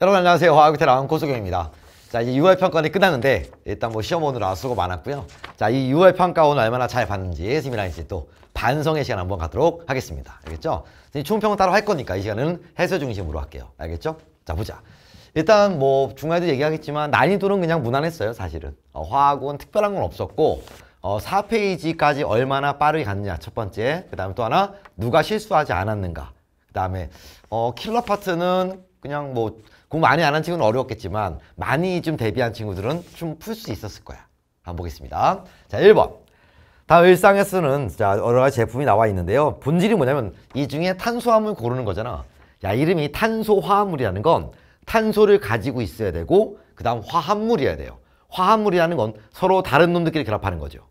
여러분 안녕하세요. 화학비텔 아은 고수경입니다. 자 이제 6월 평가는 끝났는데 일단 뭐 시험 오느라 수고 많았고요. 자이 6월 평가 오늘 얼마나 잘 봤는지 스미랑 이제 또 반성의 시간 한번 가도록 하겠습니다. 알겠죠? 총평은 따로 할 거니까 이 시간은 해설 중심으로 할게요. 알겠죠? 자 보자. 일단 뭐 중간에도 얘기하겠지만 난이도는 그냥 무난했어요 사실은. 어, 화학은 특별한 건 없었고 어, 4페이지까지 얼마나 빠르게 갔느냐 첫 번째 그 다음에 또 하나 누가 실수하지 않았는가 그 다음에 어, 킬러 파트는 그냥 뭐 공부 많이 안 한 친구는 어려웠겠지만 많이 좀 대비한 친구들은 좀 풀 수 있었을 거야. 한번 보겠습니다. 자, 1번. 다 일상에 쓰는 자, 여러 가지 제품이 나와 있는데요. 본질이 뭐냐면 이 중에 탄수화물 고르는 거잖아. 야, 이름이 탄소화물이라는건 탄소를 가지고 있어야 되고 그다음 화합물이어야 돼요. 화합물이라는 건 서로 다른 놈들끼리 결합하는 거죠.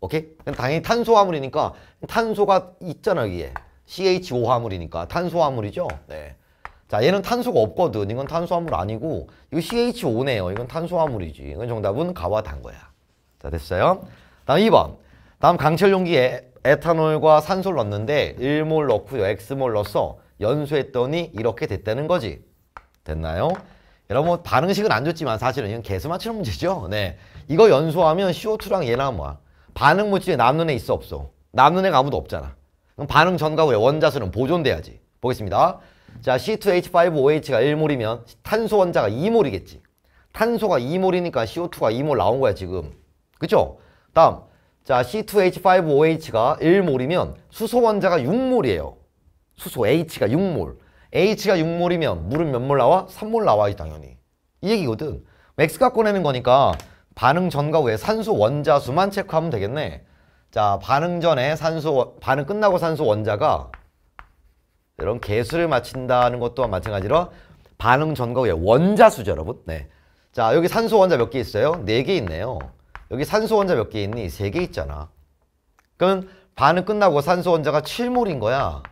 오케이? 당연히 탄소화물이니까 탄소가 있잖아, 여기에. CH5화물이니까 탄소화물이죠. 네. 자 얘는 탄소가 없거든 이건 탄수화물 아니고 이거 CH5네요 이건 탄수화물이지 이건 정답은 가와 단 거야 자 됐어요 다음 2번 다음 강철 용기에 에탄올과 산소를 넣었는데 1몰 넣고요 X몰 넣어 연소했더니 이렇게 됐다는 거지 됐나요? 여러분 뭐 반응식은 안 줬지만 사실은 이건 개수 맞추는 문제죠 네 이거 연소하면 CO2랑 얘나 뭐야 반응 물질이 남는 애 있어 없어 남는 애가 아무도 없잖아 그럼 반응 전과 후에 원자수는 보존돼야지 보겠습니다 자, C2H5OH가 1몰이면 탄소 원자가 2몰이겠지. 탄소가 2몰이니까 CO2가 2몰 나온 거야, 지금. 그쵸? 다음. 자, C2H5OH가 1몰이면 수소 원자가 6몰이에요. 수소 H가 6몰. H가 6몰이면 물은 몇 몰 나와? 3몰 나와야지, 당연히. 이 얘기거든. 맥스가 꺼내는 거니까 반응 전과 후에 산소 원자 수만 체크하면 되겠네. 자, 반응 전에 산소, 반응 끝나고 산소 원자가 이런 개수를 맞춘다는것도 마찬가지로 반응 전거의 원자수죠, 여러분. 네. 자, 여기 산소 원자 몇 개 있어요? 네 개 있네요. 여기 산소 원자 몇 개 있니? 세 개 있잖아. 그럼 반응 끝나고 산소 원자가 7몰인 거야.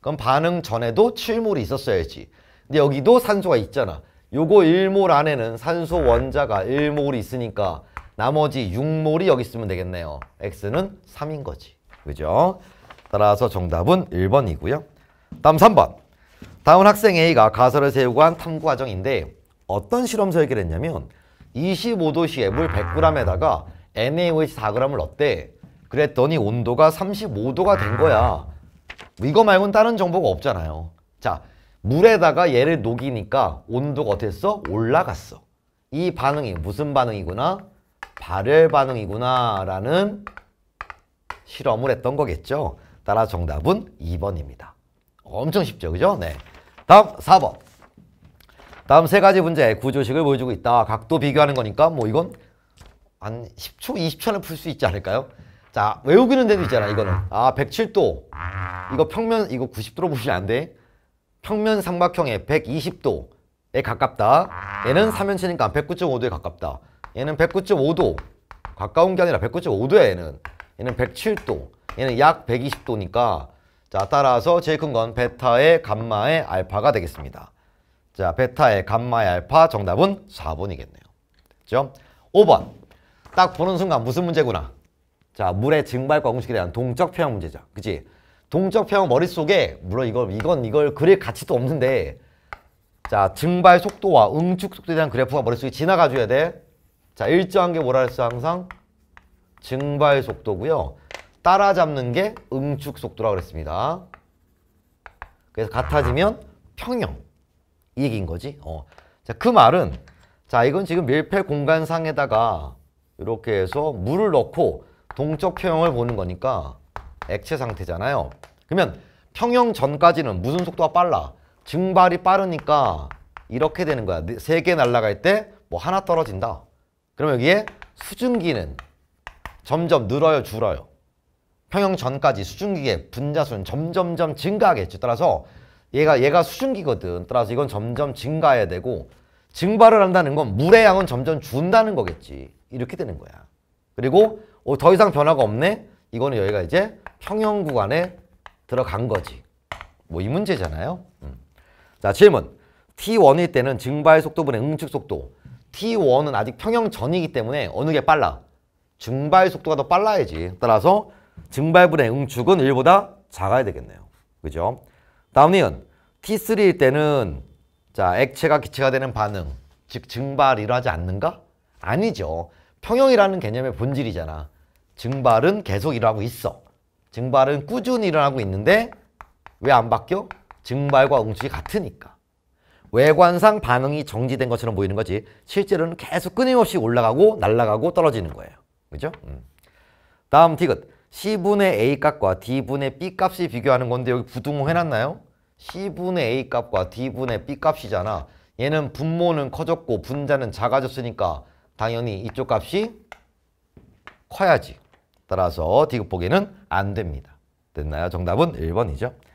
그럼 반응 전에도 7몰이 있었어야지. 근데 여기도 산소가 있잖아. 요거 1몰 안에는 산소 원자가 1몰이 있으니까 나머지 6몰이 여기 있으면 되겠네요. X는 3인 거지. 그죠? 따라서 정답은 1번이고요. 다음 3번. 다음 학생 A가 가설을 세우고 한 탐구 과정인데 어떤 실험 설계를 했냐면 25도씨에 물 100g에다가 NaOH 4g을 넣었대. 그랬더니 온도가 35도가 된 거야. 이거 말고는 다른 정보가 없잖아요. 자, 물에다가 얘를 녹이니까 온도가 어땠어? 올라갔어. 이 반응이 무슨 반응이구나? 발열 반응이구나 라는 실험을 했던 거겠죠. 따라 정답은 2번입니다. 엄청 쉽죠. 그죠? 네. 다음 4번. 다음 세 가지 문제 구조식을 보여주고 있다. 각도 비교하는 거니까 뭐 이건 한 10초, 20초 안풀수 있지 않을까요? 자, 외우기는 데도 있잖아, 이거는. 아, 107도. 이거 평면, 이거 90도로 보시면 안 돼. 평면 삼각형에 120도에 가깝다. 얘는 3면체니까 109.5도에 가깝다. 얘는 109.5도. 가까운 게 아니라 109.5도야, 얘는. 얘는 107도. 얘는 약 120도니까 자 따라서 제일 큰 건 베타의 감마의 알파가 되겠습니다. 자 베타의 감마의 알파 정답은 4번이겠네요. 그죠? 5번 딱 보는 순간 무슨 문제구나. 자 물의 증발과 공식에 대한 동적 평형 문제죠. 그치? 동적 평형 머릿속에 물론 이걸, 이건 이걸 그릴 가치도 없는데 자 증발 속도와 응축 속도에 대한 그래프가 머릿속에 지나가줘야 돼. 자 일정한 게 뭐라 했 항상? 증발 속도고요. 따라잡는 게 응축 속도라고 그랬습니다. 그래서 같아지면 평형. 이 얘기인 거지. 어. 자, 그 말은 자, 이건 지금 밀폐 공간상에다가 이렇게 해서 물을 넣고 동적 평형을 보는 거니까 액체 상태잖아요. 그러면 평형 전까지는 무슨 속도가 빨라? 증발이 빠르니까 이렇게 되는 거야. 네, 세개 날아갈 때 뭐 하나 떨어진다. 그럼 여기에 수증기는 점점 늘어요, 줄어요. 평형 전까지 수증기의 분자수는 점점점 증가하겠죠. 따라서 얘가 얘가 수증기거든. 따라서 이건 점점 증가해야 되고 증발을 한다는 건 물의 양은 점점 준다는 거겠지. 이렇게 되는 거야. 그리고 어, 더 이상 변화가 없네. 이거는 여기가 이제 평형 구간에 들어간 거지. 뭐 이 문제잖아요. 음. 자 질문. T1일 때는 증발 속도분의 응축 속도. T1은 아직 평형 전이기 때문에 어느 게 빨라? 증발 속도가 더 빨라야지. 따라서 증발분의 응축은 1보다 작아야 되겠네요. 그죠? 다음 은 T3일 때는 자 액체가 기체가 되는 반응 즉 증발이라 하지 않는가? 아니죠. 평형이라는 개념의 본질이잖아. 증발은 계속 일어나고 있어. 증발은 꾸준히 일어나고 있는데 왜 안 바뀌어? 증발과 응축이 같으니까. 외관상 반응이 정지된 것처럼 보이는 거지 실제로는 계속 끊임없이 올라가고 날아가고 떨어지는 거예요. 그죠? 음. 다음 티귿. C분의 A값과 D분의 B값이 비교하는 건데 여기 부등호 해놨나요? C분의 A값과 D분의 B값이잖아. 얘는 분모는 커졌고 분자는 작아졌으니까 당연히 이쪽 값이 커야지. 따라서 디귿보기는 안 됩니다. 됐나요? 정답은 1번이죠.